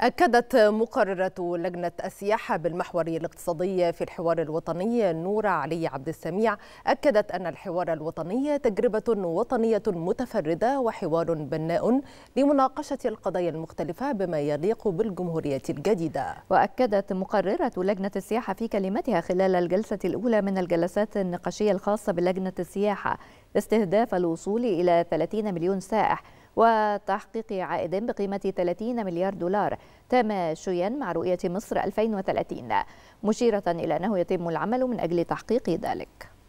أكدت مقررة لجنة السياحة بالمحور الاقتصادي في الحوار الوطني نورة علي عبد السميع أكدت أن الحوار الوطني تجربة وطنية متفردة وحوار بناء لمناقشة القضايا المختلفة بما يليق بالجمهورية الجديدة وأكدت مقررة لجنة السياحة في كلمتها خلال الجلسة الأولى من الجلسات النقاشية الخاصة بلجنة السياحة استهداف الوصول إلى 30 مليون سائح وتحقيق عائد بقيمة 30 مليار دولار تماشيا مع رؤية مصر 2030 مشيرة إلى أنه يتم العمل من أجل تحقيق ذلك